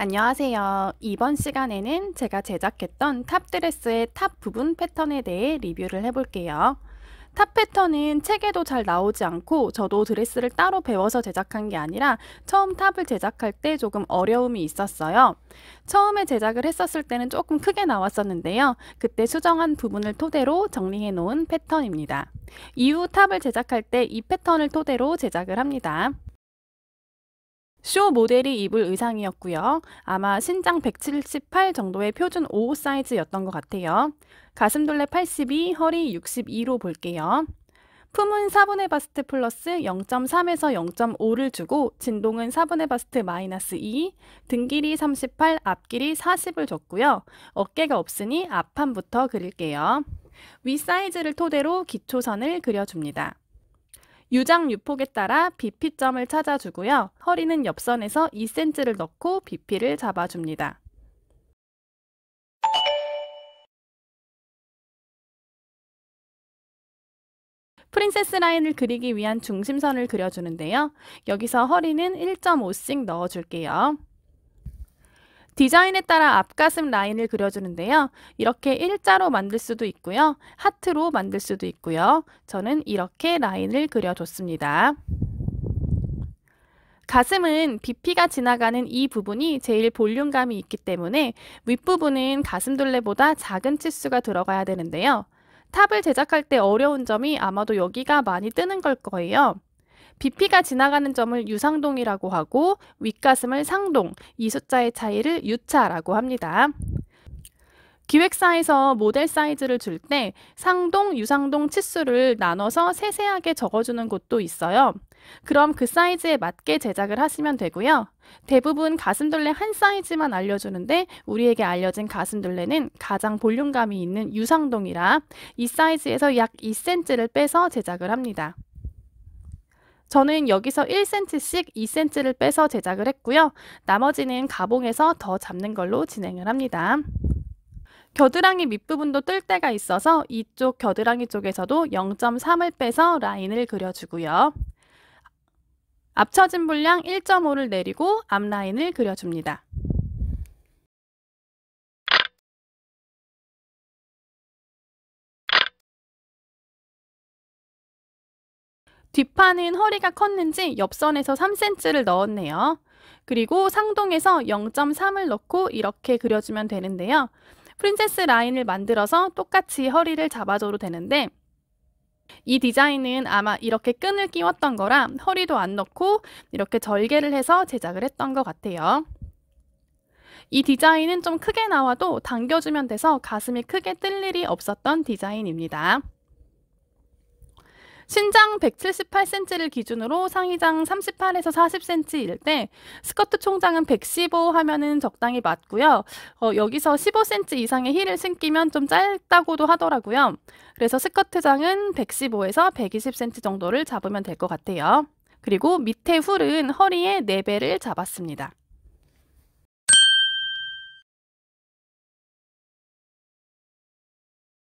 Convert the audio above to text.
안녕하세요. 이번 시간에는 제가 제작했던 탑드레스의 탑 부분 패턴에 대해 리뷰를 해볼게요. 탑 패턴은 책에도 잘 나오지 않고 저도 드레스를 따로 배워서 제작한 게 아니라 처음 탑을 제작할 때 조금 어려움이 있었어요. 처음에 제작을 했었을 때는 조금 크게 나왔었는데요. 그때 수정한 부분을 토대로 정리해 놓은 패턴입니다. 이후 탑을 제작할 때 이 패턴을 토대로 제작을 합니다. 쇼 모델이 입을 의상이었고요. 아마 신장 178 정도의 표준 5호 사이즈였던 것 같아요. 가슴둘레 82, 허리 62로 볼게요. 품은 4분의 바스트 플러스 0.3에서 0.5를 주고 진동은 4분의 바스트 마이너스 2, 등길이 38, 앞길이 40을 줬고요. 어깨가 없으니 앞판부터 그릴게요. 위 사이즈를 토대로 기초선을 그려줍니다. 유장 유폭에 따라 BP점을 찾아주고요. 허리는 옆선에서 2cm를 넣고 BP를 잡아줍니다. 프린세스 라인을 그리기 위한 중심선을 그려주는데요. 여기서 허리는 1.5씩 넣어줄게요. 디자인에 따라 앞가슴 라인을 그려주는데요. 이렇게 일자로 만들 수도 있고요. 하트로 만들 수도 있고요. 저는 이렇게 라인을 그려줬습니다. 가슴은 BP가 지나가는 이 부분이 제일 볼륨감이 있기 때문에 윗부분은 가슴둘레보다 작은 치수가 들어가야 되는데요. 탑을 제작할 때 어려운 점이 아마도 여기가 많이 뜨는 걸 거예요. BP가 지나가는 점을 유상동이라고 하고 윗가슴을 상동, 이 숫자의 차이를 유차라고 합니다. 기획사에서 모델 사이즈를 줄 때 상동, 유상동 치수를 나눠서 세세하게 적어주는 곳도 있어요. 그럼 그 사이즈에 맞게 제작을 하시면 되고요. 대부분 가슴둘레 한 사이즈만 알려주는데 우리에게 알려진 가슴둘레는 가장 볼륨감이 있는 유상동이라 이 사이즈에서 약 2cm를 빼서 제작을 합니다. 저는 여기서 1cm씩 2cm를 빼서 제작을 했고요. 나머지는 가봉에서더 잡는 걸로 진행을 합니다. 겨드랑이 밑부분도 뜰 때가 있어서 이쪽 겨드랑이 쪽에서도 0.3을 빼서 라인을 그려주고요. 앞처진 분량 1.5를 내리고 앞라인을 그려줍니다. 뒷판은 허리가 컸는지 옆선에서 3cm를 넣었네요. 그리고 상동에서 0.3을 넣고 이렇게 그려주면 되는데요. 프린세스 라인을 만들어서 똑같이 허리를 잡아줘도 되는데 이 디자인은 아마 이렇게 끈을 끼웠던 거라 허리도 안 넣고 이렇게 절개를 해서 제작을 했던 것 같아요. 이 디자인은 좀 크게 나와도 당겨주면 돼서 가슴이 크게 뜰 일이 없었던 디자인입니다. 신장 178cm를 기준으로 상의장 38에서 40cm일 때 스커트 총장은 115 하면은 적당히 맞고요. 어, 여기서 15cm 이상의 힐을 신기면 좀 짧다고도 하더라고요. 그래서 스커트장은 115에서 120cm 정도를 잡으면 될 것 같아요. 그리고 밑에 훌은 허리에 4배를 잡았습니다.